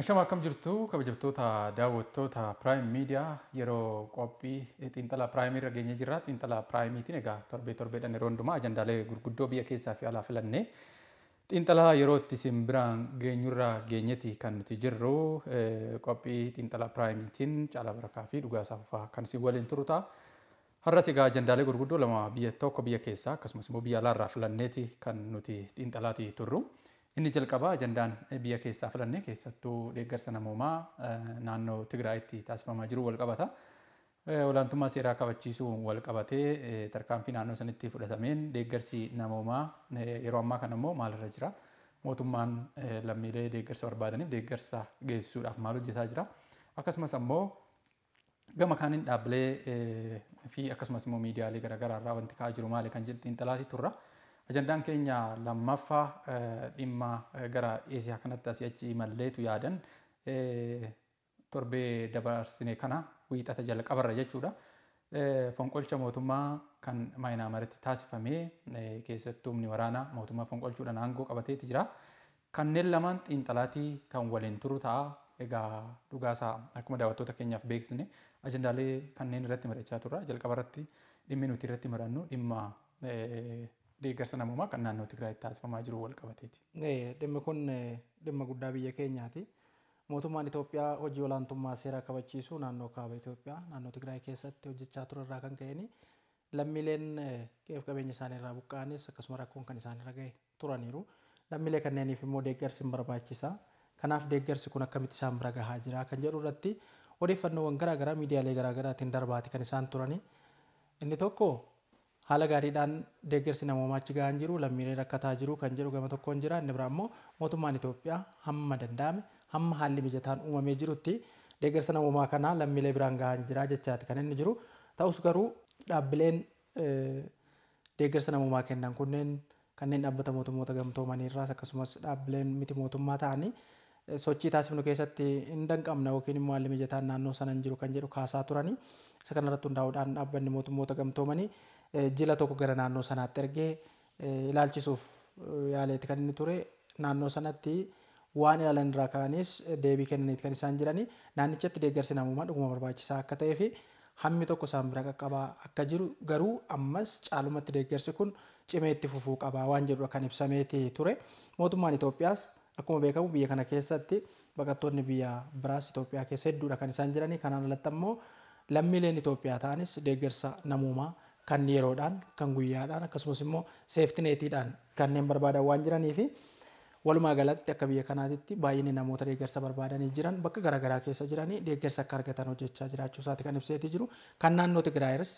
Ashama kam jirtu kabajabtoota ta Prime Media kopi qophii eh, tala Prime irra geenye jirra. Xiinxalaa prime egaa torbee torbeedhaan yeroo hundumaa ajandaalee gurguddoo biyya keessaa fi alaa filannee xiinxalaa yeroo itti isin biraan geenyurra ti kan nuti jirru qophii eh, xiinxalaa Primeetiin caalaa barakaa fi duga safa kan turuta harra si ga ajan dale gur gudo lama biyya tokko kas keessaa akkasumas immoo biyya ne ti kan nuti ti turru. Inni jalqabaa ajandaan biyya keessaa filanne keessattuu deeggarsa namoomaa eh, naannoo Tigraayitti taasifamaa jiru wal qabata. Eh, olaantummaa seeraa kabachiisuun wal qabatee eh, tarkaanfii naannoo sanitti fudhatameen deeggarsi namoomaa yeroo ammaa kana immoo maalirra jira? Mootummaan lammiilee deeggarsa barbaadaniif deeggarsa geessuudhaaf maal hojjetaa jira? Akkasumas ammoo gama kaanin dhaabbilee fi akkasumas immoo miidiyaalee garaagaraa irraa wanti ka'aa jiru maali kan jedhu xiinxalaati turra. Ajandaan keenya lammaffaa dhimma gara Eesiyaa kanatti asii achi malleetu yaadan torbee dabarsine kana wiixata jala qabarra jechuudha. Fonqolcha mootummaa kan maayinaamaritti keessattuu humni waraanaa mootummaa fonqolchuudhaan aangoo qabateeti jira. Kanneen lamaan xiinxalaatii kan waliin turu ta'a. Egaa dhugaasaa akkuma daawwattoota keenyaaf beeksisne ajandaalee kanneen irratti mari'achaa turra. Jalqabarratti dhimmi nuti irratti mari'annu dhimma deeggarsa namummaa kan naannoo Tigraayitti taasifamaa jiru wal qabateeti. Dhimmi kun dhimma guddaa biyya keenyaati. Mootummaan Itoophiyaa hojii olaantummaa seeraa kabachiisu naannoo kaaba Itoophiyaa naannoo Tigraay keessatti hojjechaa ture irraa kan ka'een lammiileen qeef qabeenya isaanii irraa buqqaanis akkasuma rakkoon kan irra ga'e turaniiru. Lammiilee kanneeniif immoo deeggarsi hin barbaachisa. Kanaaf deeggarsi kun akkamitti isaan bira gahaa jira kan jedhu irratti odeeffannoowwan garaagaraa miidiyaalee garaagaraatiin darbaati kan isaan turani. Inni tokko haala gaariidhaan deeggarsi namoomaa achi gahan jiru lammiilee rakkataa jiru kan jedhu gama tokkoon jira inni biraa immoo mootummaan Itoophiyaa hamma danda'ame hamma haalli mijataan uumamee jirutti deeggarsa namoomaa kanaa lammiilee biraan gahan jira jechaati kan inni jiru. Ta'us garuu dhaabbileen eh, deeggarsa namoomaa kennan kunneen kanneen dhaabbata mootummoota akkasumas dhaabbileen miti mootummaa ta'anii eh, sochii taasifnu keessatti hin yookiin immoo haalli mijataan naannoo jiru kan jedhu kaasaa turanii isa kanarratti mootummoota gamtoomanii jila tokko gara naannoo sanaatti ergee ilaalchisuuf yaaleeti kan ture naannoo sanatti waan ilaalan irraa ka'anis deebii kennaniit kan isaan jiranii naannichatti deeggarsi namummaa dhuguma barbaachisaa akka ta'ee fi hammi tokko isaan bira qaqqabaa akka jiru garuu ammas caalumatti deeggarsi kun cimee fufuu qabaa waan jedhu kan ibsameeti ture mootummaan Itoophiyaas akkuma beekamu biyya kana keessatti baqattoonni biyya biraas Itoophiyaa keessa hedduudha kan isaan jiranii kanaan alatti ammoo lammiileen Itoophiyaa ta'anis deeggarsa namummaa kan yeroodhaan, kan guyyaadhaan akkasumas immoo seeftineetiidhaan kanneen barbaadan waan jiranii fi walumaa galatti akka biyya kanaatitti baay'inni namoota deeggarsa barbaadanii jiran bakka garaa keessa jiranii deeggarsa akka argatan hojjechaa jiraachuu isaatii kan ibseetii jiru. Kan naannoo Tigraayiris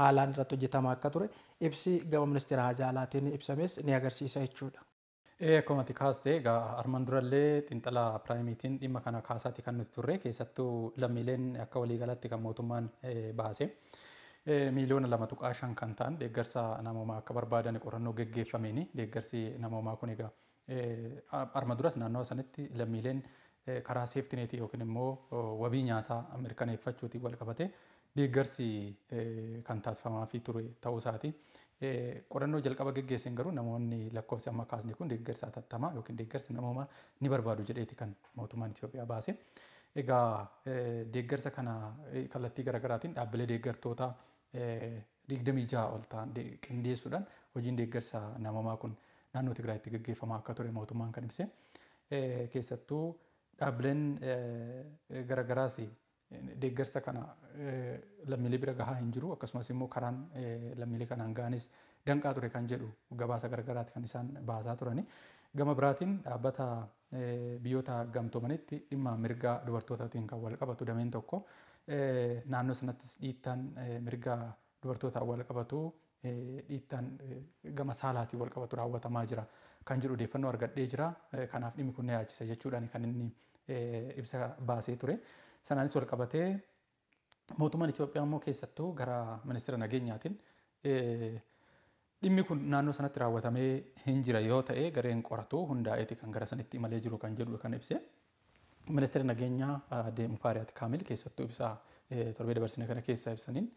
haalaan irratti hojjetamaa akka ture ibsi gama ministeera Hajaalaatiin ibsames ni agarsiisa jechuudha. Akkuma ati kaastee egaa armaan durallee xinxalaa piraayimiitiin dhimma kana kaasaati kan nuti turre keessattuu lammiileen akka waliigalatti kan mootummaan baase. miiliyoona lamatu qaashan kan ta'an deeggarsa namoomaa akka barbaadan qorannoo geggeeffameen deeggarsi namoomaa kun egaa arma duras naannoo sanitti lammiileen karaa seeftineetii yookiin immoo wabii nyaataa mirkaneeffachuutiin walqabate deeggarsi kan taasifamaa fi ture ta'uu isaati. Qorannoo jalqaba geggeesseen garuu namoonni lakkoofsi amma kaasni kun deeggarsa atattamaa yookiin deeggarsi namoomaa ni barbaadu jedheeti kan mootummaan Itoophiyaa baase. Egaa deeggarsa kana kallattii garaagaraatiin dhaabbilee deeggartootaa digdamii ja'a ol ta'an qindeessuudhaan hojiin deeggarsa namamaa kun naannoo Tigraayitti gaggeeffamaa akka ture mootummaan kan ibse. Keessattuu dhaabbileen garagaraas deeggarsa kana lammiilee bira gahaa hin jiru akkasumas immoo karaan lammiilee kanaan gahanis danqaa ture kan jedhu gabaasa garagaraatti kan isaan baasaa turani. Gama biraatiin dhaabbata eh, biyyoota gamtoomanitti dhimma mirga dubartootaatiin kan wal qabatu dameen tokko eh, naannoo sanattis dhiittaan eh, mirga dubartootaan wal qabatu dhiittaan gama saalaatiin wal qabatu raawwatamaa jira kan jedhu odeeffannoo argadhee jira. Kanaaf dhimmi kun yaachisa jechuudhaan kan inni ibsa baasee ture. Sanaanis wal qabatee mootummaan Itoophiyaa immoo keessattuu gara ministeera nageenyaatiin dhimmi kun naannoo sanatti raawwatamee hin yoo ta'e gareen qoratu hundaa'eeti kan gara sanitti imalee jiru kan jedhu kan ibse. ministeera nageenyaa Mufaariyaat Kaamil keessattuu ibsaa torbee dabarsine kana keessa ibsaniin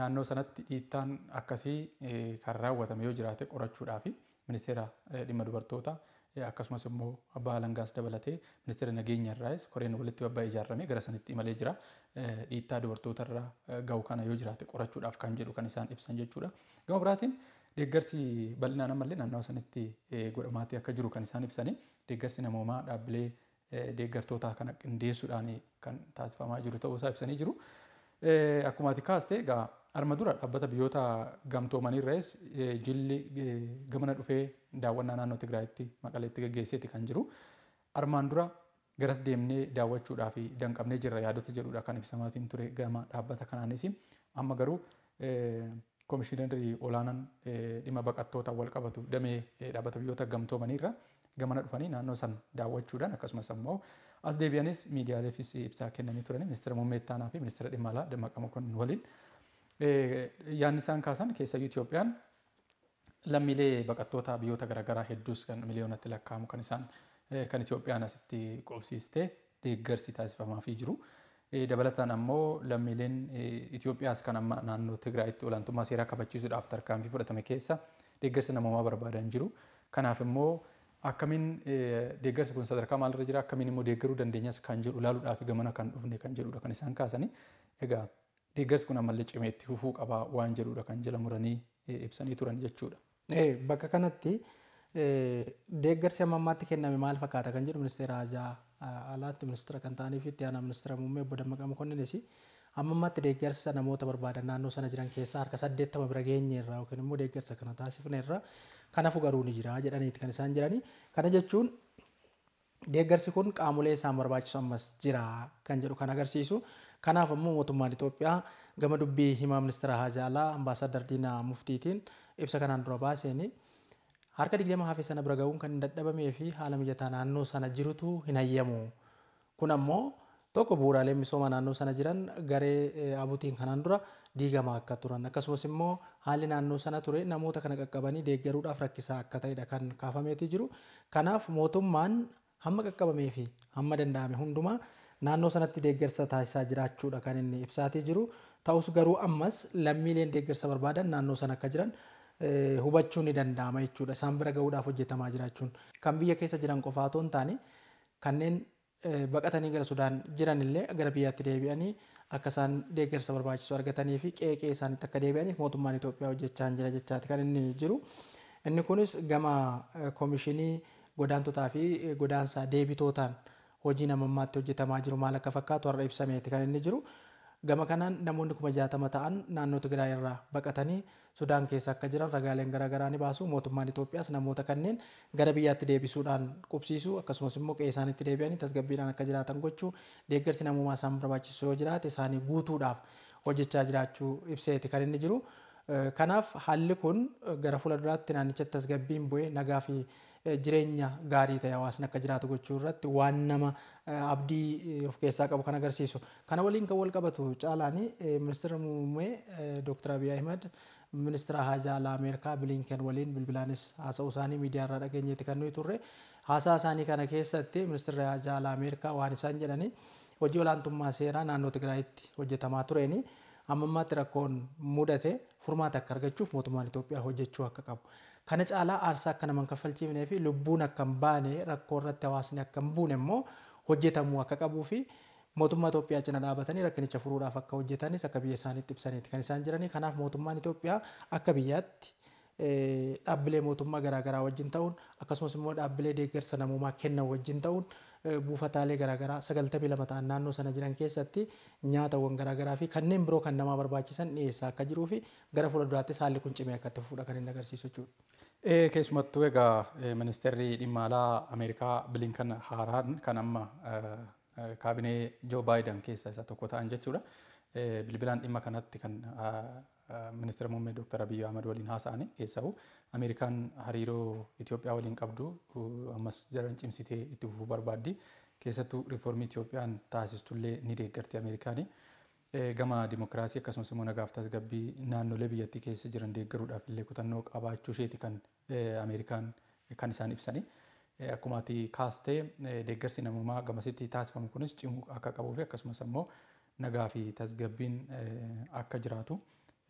naannoo sanatti dhiittaan akkasii kan raawwatame yoo jiraate qorachuudhaa fi ministeera dhimma dubartoota. akkasumas immoo abbaa alangaas dabalatee ministeera nageenya irraa koreen walitti babba'ee ijaarame gara sanitti imalee jira. Dhiittaa dubartootarra ga'u kana yoo jiraate qorachuudhaaf kan jedhu kan isaan ibsan jechuudha. Gama biraatiin deeggarsi bal'inaan ammallee naannawa sanitti godhamaatee akka jiru kan isaan ibsanii deeggarsi namoomaa dhaabbilee deeggartootaa kana qindeessuudhaan kan taasifamaa jiru ta'uu isaa ibsanii jiru. Eh, akkuma ati kaastee egaa arma dura dhaabbata biyyoota gamtoomanirres eh, jilli eh, gamana dhufee daawwannaa naannoo Tigraayitti maqaleetti geggeesseeti kan jiru. Armaan dura garas deemnee daawwachuudhaaf danqabnee jirra yaadota jedhudha kan ibsamaatiin ture gama dhaabbata kanaanis amma garuu koomishinarri olaanaan dhimma baqattoota wal qabatu damee dhaabbata biyyoota gamtoomaniirra gamana dhufanii naannoo san daawwachuudhaan akkasumas immoo As Asdeebiyaanis miidiyaaleefis ibsaa kennanii turani ministeera muummeettaanaa fi ministeera dhimma alaa Dammaqaa Mokonnin waliin yaanni isaan kaasan keessayyuu Itoophiyaan lammiilee baqattoota biyyoota garaagaraa hedduus kan miliyoonatti lakkaamu kan isaan kan Itoophiyaan asitti qubsiistee deeggarsi taasifamaafii jiru. Dabalataan ammoo lammiileen Itoophiyaas kan amma naannoo Tigraayitti olaantummaa seeraa kabachiisuudhaaf tarkaanfii fudhatame keessa deeggarsa namumaa barbaadan jiru. Kanaaf immoo akkamiin eh, deeggarsi kun sadarkaa maalirra jira akkamiin immoo deeggaruu dandeenyas kan jedhu ilaaluudhaaf gamana kan dhufne kan jedhudha kan isaan kaasanii egaa deeggarsi kun ammallee cimee itti fufuu qabaa waan jedhudha kan jala muranii eh, ibsanii turan jechuudha. Eh, bakka kanatti deeggarsi amma ammaatti kenname maal fakkaata kan jedhu ministeera haajaa alaatti ministeera kan ta'anii fi itti aanaa ministeera muummee obbo Dammaqaa Mokonninis amma ammaatti deeggarsa namoota barbaadan naannoo sana jiran keessaa harka saddeettama bira geenye irraa yookiin immoo deeggarsa kana taasifne irraa kanafu garuu ni jira jedhaniiti kan isaan jiranii. Kana jechuun deeggarsi kun qaamolee isaan barbaachisu jira kan jedhu kan agarsiisu. Kanaaf ammoo mootummaan Itoophiyaa gama dubbii himaa ministeera Haajaalaa ambaasaadar Diinaa Muftiitiin ibsa kanaan dura baaseen harka digdama hafe sana bira ga'uun kan hin dadhabamee fi haala mijataa naannoo sana jirutu hin hayyamu. Kun ammoo tokko bu'uuraalee misooma naannoo sana jiran garee eh, abuutiin kanaan dura diigama akka turan akkasumas immoo haalli naannoo sana ture namoota kana qaqqabanii deeggaruudhaaf rakkisaa akka ta'edha kan kaafameetii jiru. Kanaaf mootummaan hamma qaqqabamee fi hamma danda'ame hundumaa naannoo sanatti deeggarsa taasisaa jiraachuudha kan inni ibsaatii jiru. Ta'us garuu ammas lammiileen deeggarsa barbaadan naannoo sana akka jiran eh, hubachuun ni danda'ama jechuudha. Isaan bira gahuudhaaf hojjetamaa jiraachuun kan biyya keessa jiran qofaatoo hin kanneen Eh, baqatanii gara Sudaan jiran illee gara biyyaatti deebi'anii akka isaan deeggarsa barbaachisu argatanii fi qeeqee isaanitti akka deebi'aniif mootummaan Itoophiyaa hojjechaan jira jechaati kan inni jiru. Inni kunis gama eh, koomishinii godaantotaa fi eh, godaansaa deebitootaan hojii namummaatti hojjetamaa jiru maal akka fakkaatu harra ibsameeti kan inni jiru. Gama kanaan namoonni kuma jaatama ta'an naannoo Tigraay irraa baqatanii Sudaan keessa akka jiran ragaaleen garaa ni baasu. Mootummaan itoopiyaas namoota kanneen gara biyyaatti deebisuudhaan qubsiisu akkasumas immoo qe'ee isaanitti deebi'anii tasgabbiidhaan akka jiraatan gochuu deeggarsi namummaa isaan barbaachisu yoo jiraate isaanii guutuudhaaf hojjechaa jiraachuu ibseeti kan inni jiru. Kanaaf haalli kun eh, gara duraatti naannichatti tasgabbiin bu'ee nagaa fi eh, jireenya gaarii ta'e hawaasni akka jiraatu gochuu irratti waan nama eh, abdii of keessaa qabu kan agarsiisu. Kana waliin kan wal qabatu caalaani ministeera muummee Dr. Abiy Ahmed ministeera hajaa alaa Ameerikaa Bilinken waliin bilbilaanis haasa'uu isaanii miidiyaa irraa dhageenyetti kan nuyi turre. Haasaa isaanii kana keessatti ministeerri hajaa alaa Ameerikaa waan isaan jedhani hojii olaantummaa seeraa naannoo Tigraayitti hojjetamaa tureeni. amma ammaatti rakkoon mudate furmaata akka argachuuf mootummaan Itoophiyaa hojjechuu akka qabu. Kana caalaa aarsaa akka naman kaffalchiifnee fi lubbuun akka hin baane rakkoo irratti hawaasni akka hin buune immoo hojjetamuu akka qabuu fi mootummaa Itoophiyaa cina dhaabatanii rakkinicha furuudhaaf akka hojjetanis akka biyya isaaniitti ibsaniiti kan isaan jiranii. Kanaaf mootummaan Itoophiyaa akka biyyaatti dhaabbilee mootummaa garaagaraa wajjin ta'uun akkasumas immoo dhaabbilee deeggarsa namoomaa kennan wajjin ta'uun buufataalee garaagaraa sagaltamii lama ta'an naannoo sana jiran keessatti nyaatawwan garaagaraa fi kanneen biroo kan namaa barbaachisan dhiyeessaa akka jiruu fi gara fuulduraattis haalli kun cimee akka itti kan inni agarsiisu Keessumattuu egaa ministeerri dhimma alaa Ameerikaa Bilinkan Haaraan kan amma kaabinee Joo Baayidan keessaa isa tokko ta'an jechuudha. Bilbilaan dhimma kanatti kan ministeera muummee doktar Abiyyi Ahmad waliin haasa'anii keessaa Ameerikaan hariiroo Itoophiyaa waliin qabdu ammas jaran cimsitee itti fufuu barbaaddi. Keessattuu riiformii Itoophiyaan taasistullee ni deeggartii Ameerikaanii. Gama dimokiraasii akkasumas immoo nagaa fi tasgabbii naannolee biyyattii keessa jiran deeggaruudhaaf illee kutannoo qabaachuu isheeti e, e, kan Ameerikaan kan isaan ibsani. Akkuma kaastee deeggarsi namummaa gamasitti taasifamu kunis cimuu akka qabuu fi akkasumas immoo nagaa fi tasgabbiin e, akka jiraatu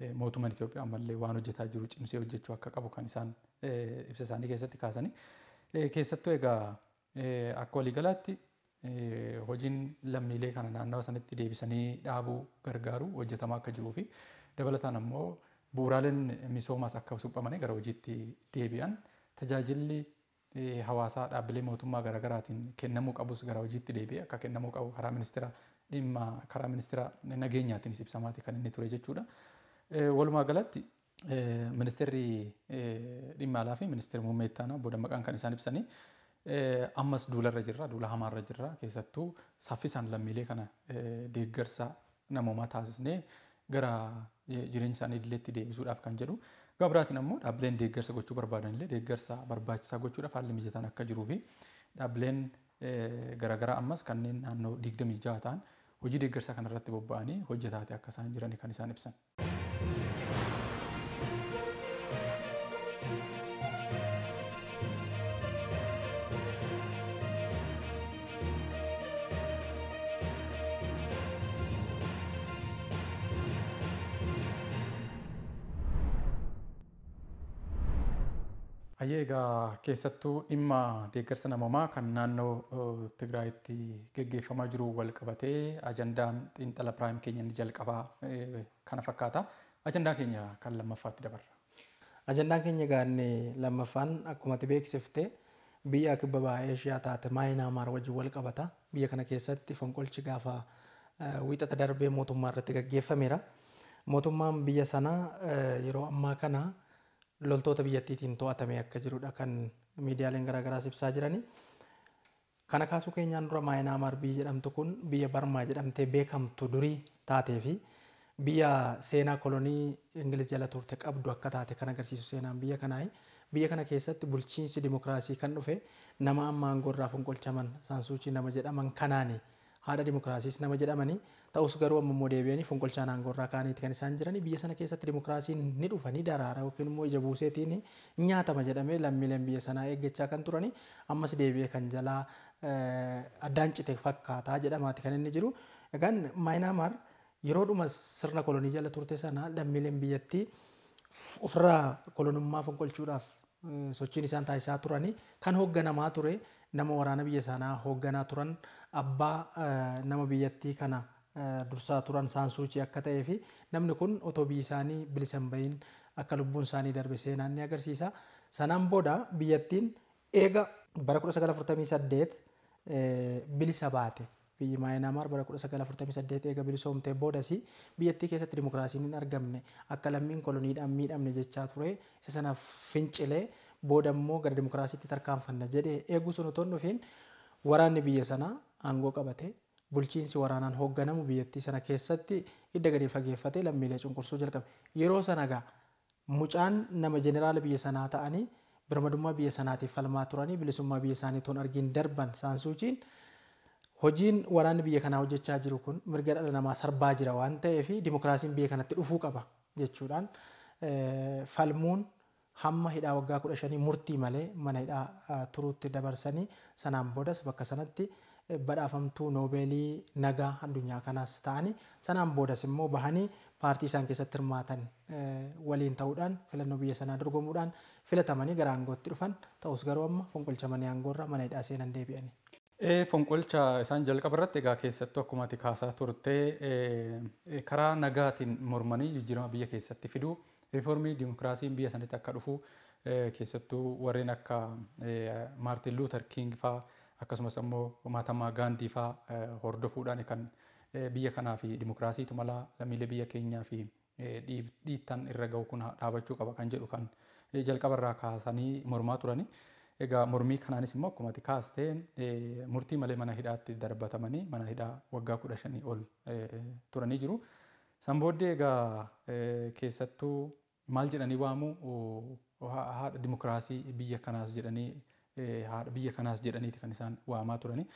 Eh, mootummaan Itoophiyaa ammallee waan hojjetaa jiru cimsee hojjechuu akka qabu kan isaan eh, ibsa isaanii keessatti kaasanii. Eh, keessattuu egaa akka waliigalaatti hojiin lammiilee kana naannawa sanatti deebisanii dhaabuu gargaaru hojjetamaa akka jiruu fi dabalataan ammoo bu'uuraaleen misoomaas akka suphamanii gara hojiitti deebi'an tajaajilli hawaasaa dhaabbilee mootummaa garaagaraatiin kennamuu qabus gara hojiitti deebi'e akka kennamuu qabu karaa ministeera dhimmaa karaa ministeera nageenyaatiinis ibsamaati kan inni ture jechuudha. Walumaa galatti ministeerri dhimma alaa fi ministeerri muummeettaan booda maqaan kan isaan ibsanii ammas duularra jirra duula hamaarra jirra keessattuu saffisaan lammiilee kana deeggarsa namoomaa taasisnee gara jireenya isaanii illeetti deebisuudhaaf kan jedhu. Gabraatiin ammoo dhaabbileen deeggarsa gochuu barbaadan illee deeggarsa barbaachisaa gochuudhaaf haalli mijataan akka jiruu fi dhaabbileen garaagaraa ammas kanneen naannoo 26 ta'an hojii deeggarsaa kanarratti bobba'anii hojjetaa akka isaan jiran kan isaan ibsan. Hayyee egaa keessattuu dhimma deeggarsa namooma kan naannoo Tigraayitti geggeeffamaa jiru wal qabatee ajandaan xiinxala piraayim keenya inni jalqabaa kana fakkaata. Ajandaa keenya kan lammaffaatti dabarra. Ajandaan keenya gaannee lammaffaan akkuma ati beeksifte biyya kibba baay'ee Eeshiyaa taate Maayinaamaar wajjin wal qabata. Biyya kana keessatti fonqolchi gaafa wiixata darbee mootummaa irratti geggeeffameera. Mootummaan biyya sanaa yeroo ammaa kana loltoota biyyattiitiin to'atamee akka jirudha kan miidiyaaleen garaagaraas ibsaa jiranii Kana kaasuu keenyaan dura Maayinaamaar biyyi jedhamtu kun biyya Barmaa jedhamtee beekamtu durii taatee fi biyya seenaa kolonii Ingiliz jala turte qabdu akka taate kan agarsiisu seenaan biyya kanaa Biyya kana keessatti bulchiinsi dimokiraasii kan dhufe nama amma aangoo irraa fonqolchaman saansuuchii nama jedhaman kanaani. haadha dimokiraasiis nama jedhamanii ta'us garuu ammoo deebi'anii fonqolchaan aangoorraa kaaniiti kan isaan jiranii biyya sana keessatti dimokiraasiin ni dhufa ni daraara yookiin immoo ija buuseetiin nyaatama jedhamee lammiileen biyya sanaa eeggachaa kan turanii ammas deebi'ee kan jalaa eh, addaan cite fakkaataa jedhamaati kan inni jiru. Egaan maayinaamaar yeroodhuma sirna kolonii jala turte sanaa lammiileen biyyattii ofirraa kolonummaa fonqolchuudhaaf sochiin isaan taasisaa turanii kan hoogganamaa ture nama waraana biyya sanaa hoogganaa turan abbaa nama biyyattii kana dursaa turan saansuuchii akka ta'ee fi namni kun otoo biyyi isaanii bilisan bahin akka lubbuun isaanii darbe seenaan ni agarsiisa. Sanaan booda biyyattiin eega bara 1948 bilisa baate. biyyi maayinaamaar bara 1948 eega bilisoomtee boodasi biyyattii keessatti dimokiraasiin hin argamne akka lammiin koloniidhaan miidhamne jechaa ture isa sana fincilee booda immoo gara dimokiraasiitti tarkaanfanna jedhee eeguu sun otoo dhufiin waraanni biyya sanaa aangoo qabate bulchiinsi waraanaan hoogganamu biyyattii sana keessatti hidda gadi fageeffate lammiilee cunqursuu jalqabe yeroo sana gaa mucaan nama jeneraala biyya sanaa ta'anii birmadummaa biyya sanaatiif falmaa turanii bilisummaa biyya isaanii toon argin darban saansuuciin hojiin waraanni biyya kanaa hojjechaa jiru kun mirga dhala namaa sarbaa jira waan ta'eef dimokiraasiin biyya kanatti dhufuu qaba jechuudhaan falmuun hamma hidhaa waggaa kudha shanii murtii malee mana hidhaa turuutti dabarsanii sanaan boodas bakka sanatti badhaafamtuu noobeelii nagaa addunyaa kanaas ta'anii sanaan boodas immoo bahanii paartii isaan keessatti hirmaatan waliin ta'uudhaan filannoo biyya sanaa dorgomuudhaan filatamanii gara aangootti dhufan ta'us garuu amma fonqolcha mana aangoorra mana hidhaa seenan deebi'anii. Eh, Fonqolchaa isaan jalqaba irratti egaa keessattuu akkuma ati kaasaa turte eh, eh, karaa nagaatiin mormanii jijjiirama biyya keessatti fiduu riiformii dimokiraasiin biyya sanitti akka dhufu keessattuu warreen akka Maartin Luuter King faa akkasumas immoo maatamaa Gaandii faa hordofuudhaan kan biyya kanaa fi dimokiraasiitu malaa lammiilee biyya keenyaa fi dhiittan irra ga'u kun dhaabachuu qaba kan jedhu kan jalqabarraa irraa kaasanii mormaa turani. Egaa mormii kanaanis immoo akkuma ati kaastee murtii malee mana hidhaatti darbatamanii mana hidhaa waggaa kudha shanii ol turanii jiru. San booddee egaa keessattuu maal jedhanii waamuu haadha dimokiraasii biyya kanaas jedhanii haadha biyya kanaas jedhaniiti kan isaan waamaa turani.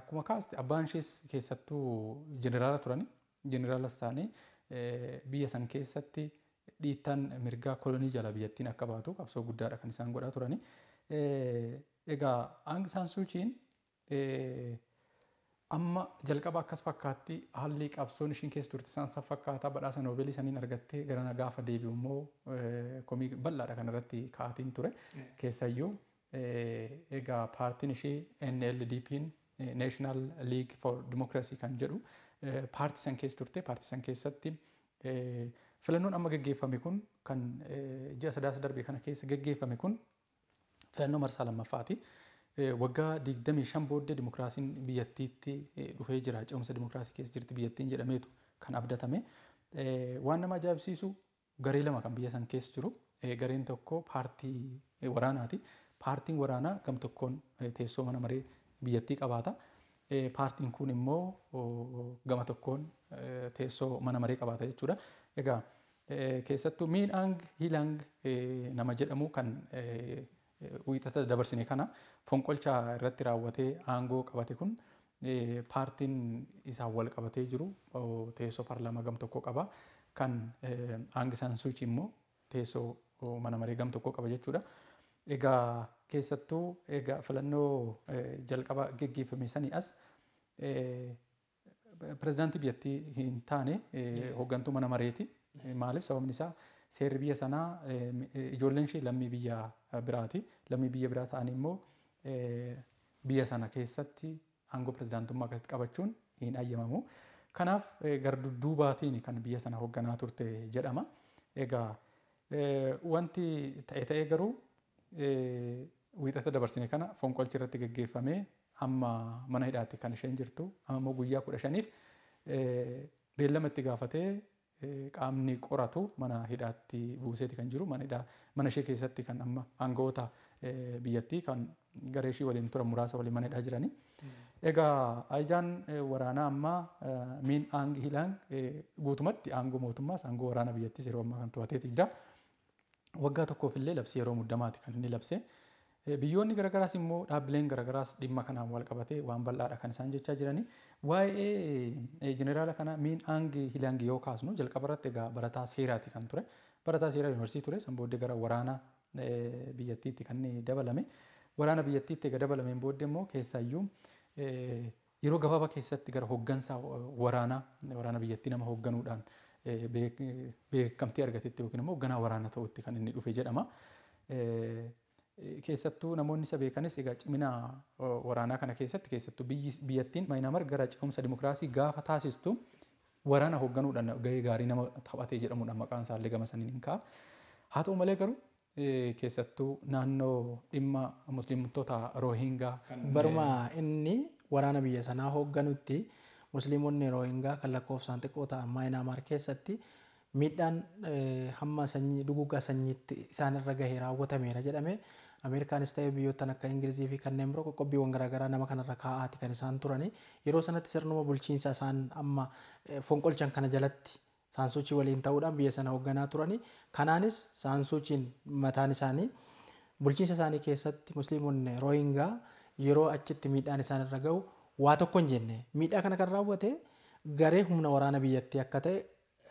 Akkuma kaaste abbaan ishees keessattuu jeneraala turani. Jeneraalas ta'anii biyya san keessatti dhiittan mirgaa kolonii jala biyyattiin akka baatu qabsoo guddaadha kan isaan godhaa turani. Egaa aangisaan suuchiin amma jalqaba akkas fakkaatti haalli qabsoon ishiin keessa turte isaan san fakkaataa badhaasa noobeelii saniin argattee gara gaafa deebi'u immoo komii bal'aadha kan irratti ka'atiin ture keessayyuu egaa paartiin ishee NLDP'n National League for Democracy kan jedhu paartii san keessa turte paartii san keessatti filannoon amma gaggeeffame kun kan ji'a sadaasa darbe kana keessa gaggeeffame kun filannoo marsaa lammaffaati. Waggaa digdamii shan booddee dimokiraasiin biyyattiitti dhufee jira. Ce'umsa dimokiraasii keessa jirti biyyattiin jedhameetu kan abdatame. Waan nama ajaa'ibsiisu garee lama kan biyya san keessa jiru. Gareen tokko paartii waraanaati. Paartiin waraanaa gam tokkoon teessoo mana maree biyyattii qabaata. Paartiin kun immoo gama tokkoon teessoo mana maree qabaata jechuudha. Egaa keessattuu miidhaang hiilaang nama jedhamu kan wiixata dabarsine kana fonqolcha irratti raawwatee aangoo qabate kun paartiin isaan wal qabatee jiru teessoo paarlaamaa gam tokko qaba. Kan aangisaan suuchi immoo teessoo mana maree gam tokko qaba jechuudha. Egaa keessattuu egaa filannoo jalqaba geggeeffame sanii as biyyattii hin taane hooggantuu mana mareeti. Maaliif sababni isaa seerri biyya sanaa ijoolleen ishee lammii biyya biraati. Lammii biyya biraa ta'an immoo biyya sana keessatti aangoo pirezidaantummaa akkasitti qabachuun hin ayyamamu. Kanaaf gardudduubaatiin kan biyya sana hoogganaa turte jedhama. Egaa wanti ta'e ta'ee garuu wiixata dabarsine kana fonqolchi irratti geggeeffamee amma mana hidhaatti kan isheen jirtu amma guyyaa kudha shaniif beellama itti gaafatee qaamni qoratu mana hidhaatti buuseeti kan jiru mana hidhaa mana ishee keessatti kan amma eh, biyyattii kan garee ishii waliin tura muraasa waliin mana hidhaa jirani. Hmm. Egaa ajaan eh, waraanaa ammaa eh, miin aangi hilaan guutumatti aangoo mootummaas aangoo waraana biyyattiis yeroo ammaa kan to'atee jira. Waggaa tokkoof illee labsii yeroo muddamaati kan inni labsee. Biyyoonni garagaraas immoo dhaabbileen garagaraas dhimma kanaan wal qabatee waan bal'aadha kan isaan jechaa jiranii. Waa'ee jeneraala kana miin aangi hilangi yoo kaasnu jalqaba irratti egaa barataa seeraati kan ture. Barataa seeraa yuunivarsiitii ture san booddee gara waraana biyyattiitti kan dabalame. Waraana biyyattiitti egaa dabalameen booddee immoo keessaayyuu yeroo gabaaba keessatti gara hoggansaa waraanaa waraana biyyattii nama hogganuudhaan beekamtii argatetti yookiin immoo hogganaa waraana ta'utti kan inni dhufe jedhama. keessattuu namoonni isa beekanis egaa cimina waraanaa kana keessatti keessattuu biyyattiin Maayinaamar gara cehumsa dimokiraasii gaafa taasistu waraana hoogganuudhaan gahee gaarii nama taphatee jedhamuudhaan maqaan isaallee gama saniin ka'a. Haa ta'u malee garuu e, keessattuu naannoo dhimma musliimtoota roohingaa. Baruma inni waraana biyya sanaa hoogganutti musliimonni roohingaa kan lakkoofsaan xiqqoo ta'an Maayinaamar keessatti miidhaan eh, hamma dhuguggaa sanyiitti irra gahee raawwatameera jedhame Ameerikaanis ta'ee biyyoottan akka Ingilizii fi kanneen biroo garaa garaa nama kanarra kaa'aati kan isaan turani yeroo sanatti sirnuma bulchiinsa isaan amma eh, fonqolchan kana jalatti saansuchii waliin ta'uudhaan biyya sana hoogganaa turani kanaanis saansuchiin mataan isaanii bulchiinsa isaanii keessatti musliimonni rooyingaa yeroo achitti miidhaan irra gahu waa tokko hin jenne miidhaa kana kan raawwate garee humna waraana biyyattii akka ta'e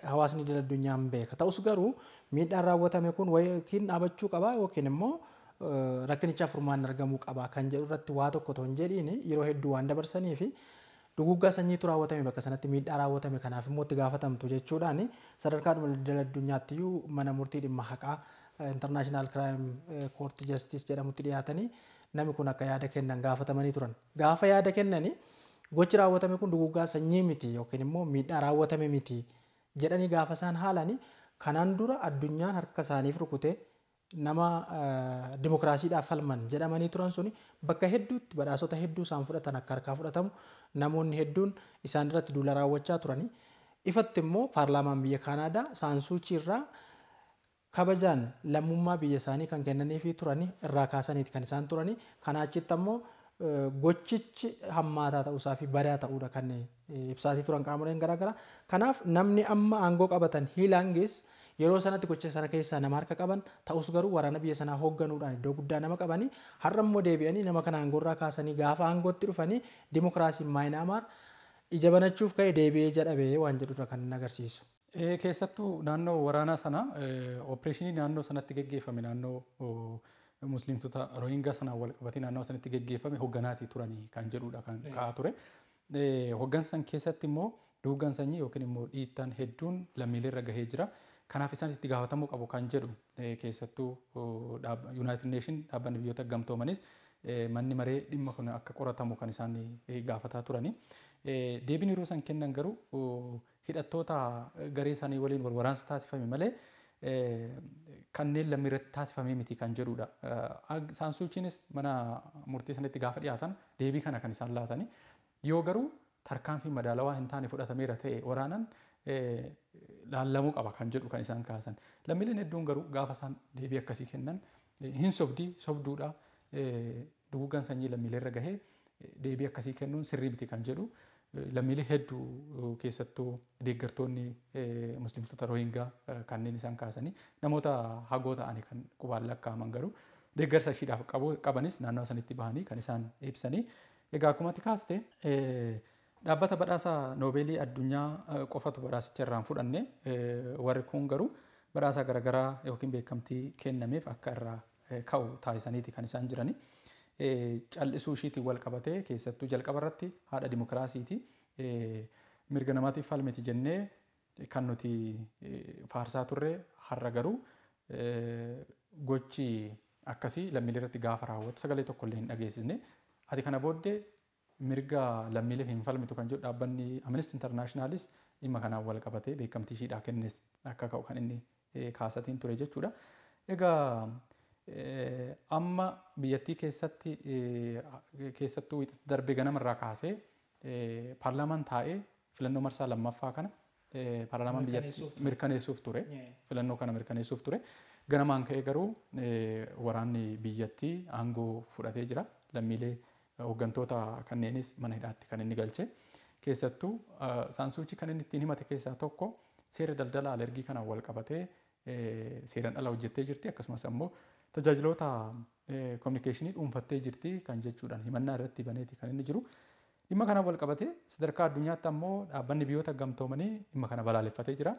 hawaasni idil addunyaan beeka. Ta'us garuu miidhaan raawwatame kun yookiin dhaabachuu qabaa yookiin immoo rakkinichaa furmaan argamuu qabaa kan jedhu irratti waa tokko otoo hin jedhiin yeroo hedduu waan dabarsanii fi dhuguggaa sanyiitu raawwatame bakka sanatti miidhaa raawwatame kanaaf immoo itti gaafatamtu jechuudhaan sadarkaa dhuma idil addunyaatti iyyuu mana murtii dhimma haqaa international crime court justice jedhamutti dhiyaatanii namni kun akka yaada kennan gaafatamanii turan. Gaafa yaada kennanii gochi raawwatame kun dhuguggaa sanyii miti yookiin immoo miidhaa raawwatame miti. jedhanii gaafa isaan haalanii kanaan dura addunyaan harka isaaniif rukutee nama dimokiraasiidhaaf falman jedhamanii turan suni bakka hedduutti badhaasota hedduu isaan fudhatan akka harkaa fudhatamu namoonni hedduun isaan irratti duula raawwachaa turanii ifatti immoo paarlaamaan biyya kaanaadaa saansuuchii irraa kabajaan lammummaa biyya isaanii kan kennaniifi turanii irraa kaasaniiti kan isaan turanii kanaa achitti ammoo gochichi hammaataa ta'uusaa fi badaa ta'uudha kan eh, ibsaatii turan qaamoleen garaagaraa. Kanaaf namni amma aangoo qabatan hiilaangis yeroo sanatti gocha sana keessaa nama harka qaban ta'us garuu waraana biyya sanaa hoogganuudhaan iddoo guddaa nama qabanii har'a immoo deebi'anii nama kana aangoorraa kaasanii gaafa aangootti dhufanii dimookiraasiin maayinaamaar ija banachuuf ka'e deebi'ee jedhabee waan jedhurra kan agarsiisu. Eh, keessattuu naannoo waraana sana eh, opereeshinii naannoo sanatti gaggeeffame naannoo oh, musliimtota rohingaa sanaan wal qabatee naannawaa sanatti geggeeffame hogganaatii turanii kan jedhudha kan ka'aa ture. san keessatti immoo duugaan sanyii yookiin immoo dhiittan hedduun lammiileerra gahee jira. Kanaaf isaan itti gaafatamuu qabu kan jedhu keessattuu United Nation dhaabbanni biyyoota gamtoomaniis manni maree dhimma kun akka qoratamu kan isaan gaafataa turanii. Deebiin yeroo san kennan garuu hidhattoota garee isaanii waliin wal waraansa taasifame malee Eh, kanneen lammi irratti taasifamee miti kan jedhudha. Eh, Saansuuchiinis mana murtii sanatti gaafa dhiyaatan deebii kana kan isaan laatani. Yoo garuu tarkaan tarkaanfii madaalawaa hin taane fudhatameera ta'e waraanan eh, laallamuu qaba kan jedhu kan isaan kaasan. Lammiileen hedduun garuu gaafa isaan deebii akkasii kennan hin sobdii sobduudha. Dugugan sanyii lammiilee irra gahee deebii akkasii kennuun sirrii miti kan jedhu. lammiilee hedduu keessattuu deeggartoonni musliimtota roohingaa kanneen isaan kaasanii namoota hagoo ta'anii kan qubaan lakkaa'aman garuu deeggarsa ishiidhaaf qabanis naannoo sanitti bahanii kan isaan ibsanii. Egaa akkumatti kaaste dhaabbata badhaasaa noobeelii addunyaa qofatu badhaasicha irraan fudhanne warri kun garuu badhaasaa garaagaraa yookiin beekamtii kennameef akka irraa ka'u taasisaniiti kan isaan jiranii. cal'isuu ishiitiin wal qabatee keessattuu jalqaba irratti haadha dimokiraasiiti mirga namaatiif falmiti jennee kan nuti e, faarsaa turre har'a garuu e, gochii akkasii lammiilee irratti gaafa raawwatu sagalee tokko illee hin dhageessisne ati kana boodde mirga lammiileef hin falmitu kan jiru dhaabbanni Amnesty Internationalis dhimma kanaan wal qabatee beekamtii ishiidhaa kennees akka ka'u kan inni e, kaasatiin ture jechuudha. Egaa amma biyyattii keessatti keessattuu darbe ganamarraa kaasee paarlaamaan taa'ee filannoo marsaa lammaffaa kana paarlaamaan biyyattii mirkaneessuuf ture filannoo kana mirkaneessuuf ture ganamaan ka'ee garuu waraanni biyyattii aangoo fudhatee jira lammiilee hooggantoota kanneenis mana hidhaatti kan inni galche keessattuu saansuuchi kan inni ittiin himate keessaa tokko seera daldalaa alergii kanaan wal qabatee seeraan ala hojjettee jirti akkasumas ammoo tajaajiloota kominikeeshinii dhuunfattee jirti kan jechuudhaan himannaa irratti baneeti kan inni jiru. Dhimma kana wal qabate sadarkaa addunyaatti ammoo dhaabbanni biyyoota gamtoomanii dhimma kana balaaleffatee jira.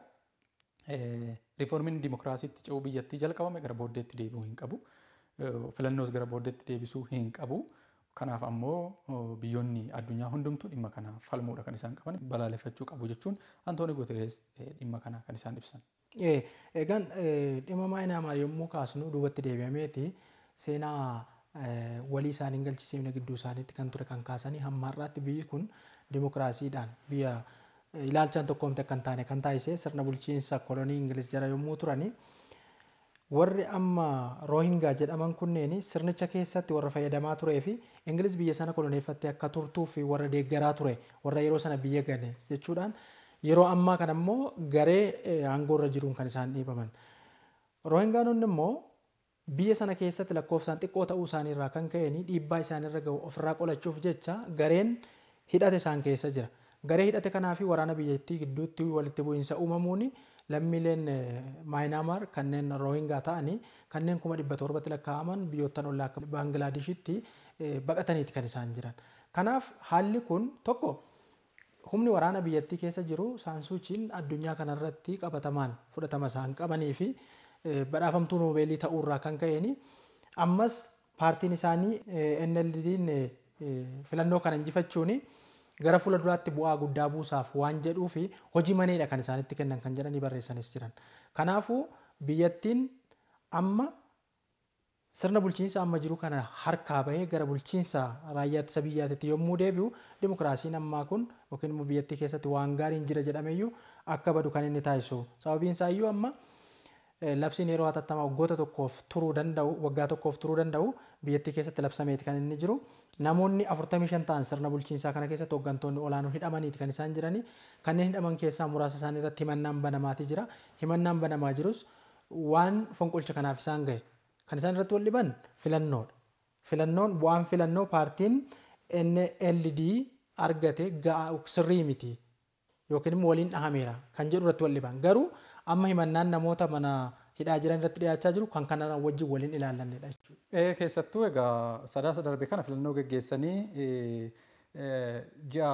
Riiformiin dimokiraasiitti ce'uu biyyattii jalqabame gara booddeetti deebi'uu hin qabu. Filannoos gara booddeetti deebisuu hin qabu. Kanaaf ammoo biyyoonni addunyaa hundumtuu dhimma kana falmuudha kan isaan qaban balaaleffachuu qabu jechuun Antoonii Guuterees dhimma kana kan isaan ibsan. Egaan dhimma inaamaa yommuu kaasnu duubatti deebi'ameeti seenaa walii isaanii hin galchiseefne gidduu isaaniitti kan ture kan kaasanii hamma har'aatti biyyi kun dimokiraasiidhaan biyya ilaalchaan tokkoomte kan taane kan taasise sirna bulchiinsa kolonii Ingiliz jala yommuu turanii Warri amma Roohingaa jedhaman kunneen sirnicha keessatti warra fayyadamaa turee fi Ingiliz biyya sana koloneeffattee akka turtuuf warra deeggaraa ture warra yeroo sana biyya gane jechuudhaan Yeroo ammaa kan ammoo garee eh, aangoorra jiruun kan isaan dhiibaman. Rohingaanonni immoo biyya sana keessatti lakkoofsaan xiqqoo ta'uu isaaniirraa kan ka'een dhiibbaa isaanirra gahu ofirraa qolachuuf jecha gareen hidhate isaan keessa jira. Garee hidhate kanaa fi waraana biyyattii gidduutti walitti bu'iinsa uumamuun lammiileen eh, maayinaamaar kanneen rohingaa ta'anii kanneen kuma dhibba torbatti lakkaa'aman biyyoottan ollaa akka Baangalaadishitti eh, baqataniiti kan isaan jiran. Kanaaf haalli kun tokko humni waraana biyyattii keessa jiru saansuuchiin addunyaa kanarratti qabatamaan fudhatama isaan qabanii fi eh, badhaafamtuu noobeelii ta'uurraa kan ka'een ammas paartiin isaanii eh, NLD'n eh, filannoo kana injifachuun gara fuula duraatti bu'aa guddaa buusaaf waan jedhuu fi hojii maneedha kan isaanitti kennan kan jedhanii barreessanis jiran. biyyattiin amma sirna bulchiinsa amma jiru kana harkaa bahee gara bulchiinsa raayyaatti isa yommuu deebi'u dimokiraasiin ammaa kun yookiin biyyattii keessatti waan gaariin jira jedhameyyuu akka badu kan inni taasisu sababiin isaa iyyuu amma eh, labsiin yeroo hatattamaa waggoota tokkoof turuu danda'u waggaa tokkoof turuu danda'u biyyattii keessatti labsameeti kan inni jiru namoonni 45 ta'an sirna bulchiinsaa kana keessatti hoggantoonni olaanoo hidhamaniiti kan isaan jirani kanneen hidhaman keessaa muraasa isaanii irratti himannaan banamaatii jira himannaan banamaa jirus waan fonqolcha kanaaf Kan isaan irratti wal dhiban filannoodha. Filannoon bu'aan filannoo paartiin NLD argate sirrii miti yookiin immoo waliin dhahameera kan jedhu irratti wal dhiban. Garuu amma himannaan namoota mana hidhaa jiran irratti dhiyaachaa jiru kan kana wajjin waliin ilaallannedha jechuudha. Keessattuu egaa sadaasa darbe kana filannoo gaggeessanii ji'a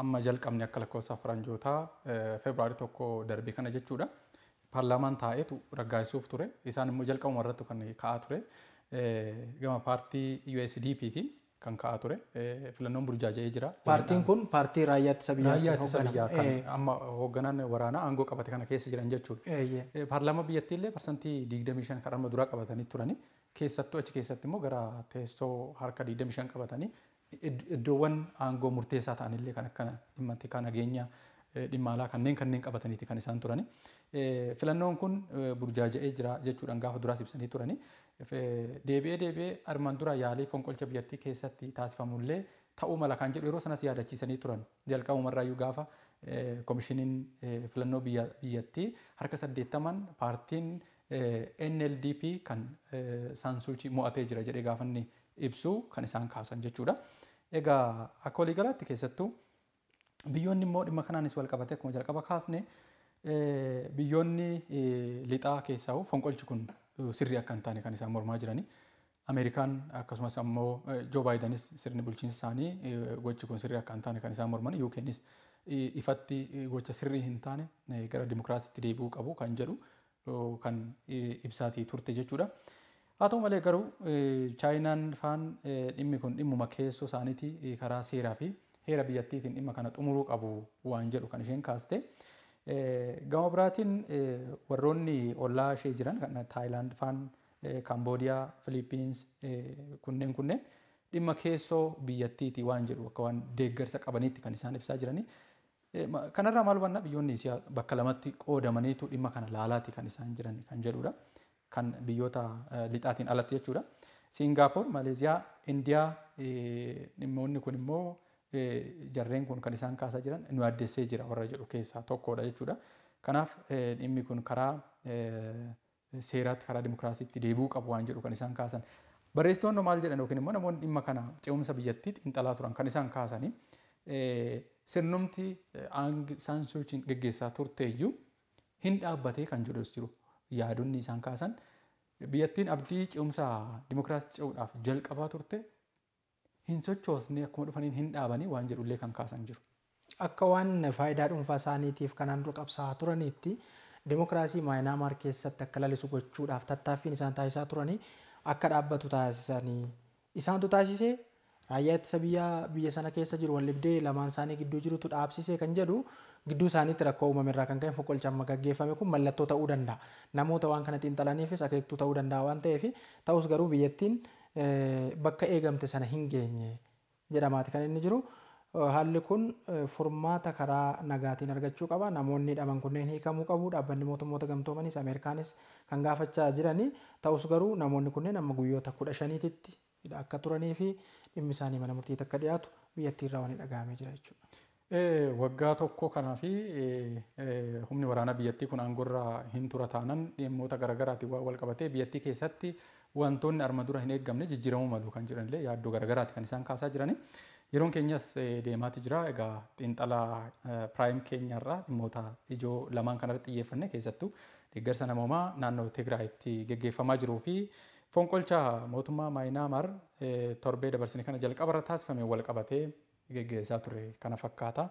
amma jalqabne akka lakkoofsa faranjootaa februarii tokko darbe kana jechuudha. paarlaamaan taa'etu raggaasuuf ture. Isaan immoo jalqabuma irratti kan ka'aa ture. Gama paartii USDP-tiin kan ka'aa ture. Filannoon burjaaja'ee jira. Paartiin kun paartii raayyaa ittisa ittisa biyyaa kan amma aangoo qabate kana keessa jiran jechuudha. Paarlaamaa biyyattii illee parsantii 25 duraa qabatanii turani. Keessattuu achi keessatti immoo gara teessoo harka 25 qabatanii iddoowwan aangoo murteessaa ta'anillee kan akka dhimma itti dhimma alaa kanneen kanneen isaan turani. Eh, filannoon kun eh, burjaaja'ee jira jechuudhaan gaafa duraas ibsanii turani. Deebi'ee deebi'ee armaan dura yaalii fonqolcha biyyattii keessatti taasifamullee ta'uu mala kan jedhu yeroo sanas yaadachiisanii turan. Jalqabumarraayyuu gaafa eh, komishiniin filannoo biyyattii harka saddeettaman paartiin NLDP kan saansuuchi mo'atee jira jedhee gaafa inni ibsu kan isaan kaasan jechuudha. Egaa akka waliigalaatti keessattu biyyoonni immoo dhimma kanaanis wal qabate akkuma jalqaba kaasne biyyoonni lixaa keessaa fonqolchi kun sirrii akka hin taane kan isaan mormaa jiranii. Ameerikaan akkasumas ammoo Joo Baayidanis sirni bulchiinsa isaanii gochi kun sirrii akka hin taane kan isaan morman. UKnis ifatti gocha sirrii hin taane gara dimokiraasitti deebi'uu qabu kan jedhu kan ibsaatii turte jechuudha. Haa ta'u malee garuu chaayinaan faan dhimmi kun dhimmuma keessoo isaaniiti karaa seeraa fi heera biyyattiitiin dhimma kana xumuruu qabu waan jedhu kan isheen kaaste. Eh, gama biraatiin eh, warroonni ollaa ishee jiran kan Taayilaand faan, Kaamboodiyaa, eh, Filiippiins kunneen kunneen dhimma keessoo biyyattiiti waan jedhu akka waan deeggarsa qabaniitti kan isaan ibsaa jiranii. Kanarraa maal hubannaa biyyoonni bakka lamatti qoodamaniitu dhimma kana laalaati kan isaan jiran kan jedhudha. Kan biyyoota lixaatiin alatti jechuudha. Siingaapoor, Maleeziyaa, Indiyaa dhimmoonni kun immoo jarreen kun kan isaan kaasaa jiran nu addessee jira warra jedhu keessaa tokkodha jechuudha. Kanaaf dhimmi kun karaa seeraatti karaa dimokiraasiitti deebi'uu qabu waan jedhu kan isaan kaasan. Barreessitoonni maal jedhan yookiin immoo namoonni dhimma kana ce'umsa biyyattiitti xinxalaa turan kan isaan kaasanii sirnumti aangi gaggeessaa turte iyyuu hin dhaabbatee kan jedhus jiru yaadonni isaan kaasan biyyattiin abdii ce'umsa dimokiraasii ce'uudhaaf jalqabaa turte hin sochoosne akkuma dhufaniin hin dhaabanii waan jedhullee kan kaasan jiru. Akka waan faayidaa dhuunfaa isaaniitiif kanaan dura qabsaa turanitti Dimookiraasii Maayinaamaar keessatti akka lalisu gochuudhaaf tattaaffiin isaan taasisaa turanii akka dhaabbatu taasisanii isaantu taasisee raayyaa ittisa biyyaa biyya sana keessa jiru wal dibdee lamaan isaanii gidduu jirutu dhaabsisee kan jedhu gidduu isaaniitti rakkoo uumamirraa kan ka'e foqolchaan magaggeeffame kun mallattoo ta'uu danda'a. Namoota waan kana xiinxalaniifis akeektuu ta'uu danda'a waan bakka eegamte sana hin geenye jedhamaati kan inni jiru. Haalli kun furmaata karaa nagaatiin argachuu qaba. Namoonni dhaban kunneen hiikamuu qabu. Dhaabbanni mootummoota gamtoomanis Ameerikaanis kan gaafachaa jirani. Ta'us garuu namoonni kunneen amma guyyoota kudha shaniititti akka turanii fi dhimmi isaanii mana murtiitti akka dhiyaatu biyyattii irraa wani dhaga'amee jira jechuudha. Waggaa tokko kanaa fi humni waraana biyyattii kun aangoo irraa hin tura taanaan dhimmoota garaagaraatiin waan wal qabatee biyyattii keessatti wantoonni arma dura hin eeggamne jijjiiramuu malu kan jedhanillee yaaddoo garagaraati kan isaan kaasaa jirani. Yeroon keenyas eh, deemaati jira. Egaa xiinxala eh, piraayim keenyarraa dhimmoota ijoo lamaan kanarratti xiyyeeffanne keessattuu deeggarsa namoomaa naannoo Tigraayitti geggeeffamaa jiruu fi mootummaa Maayinaamaar eh, torbee dabarsine kana jalqabarra taasifame wal qabatee geggeessaa turre kana fakkaata.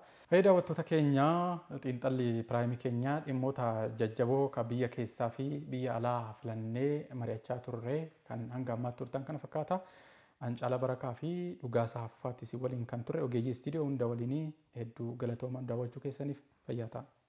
Daawwattoota keenyaa xiinxalli piraayimii keenyaa dhimmoota jajjaboo kan biyya keessaa fi biyya alaa filannee mari'achaa turre kan hanga ammaatti turtan kana fakkaata. Hancaalaa Barakaa fi Dhugaa Saaffaatti si waliin kan turre ogeeyyii istiidiyoo hunda waliin hedduu galatoomaan daawwachuu keessaniif fayyaa ta'a.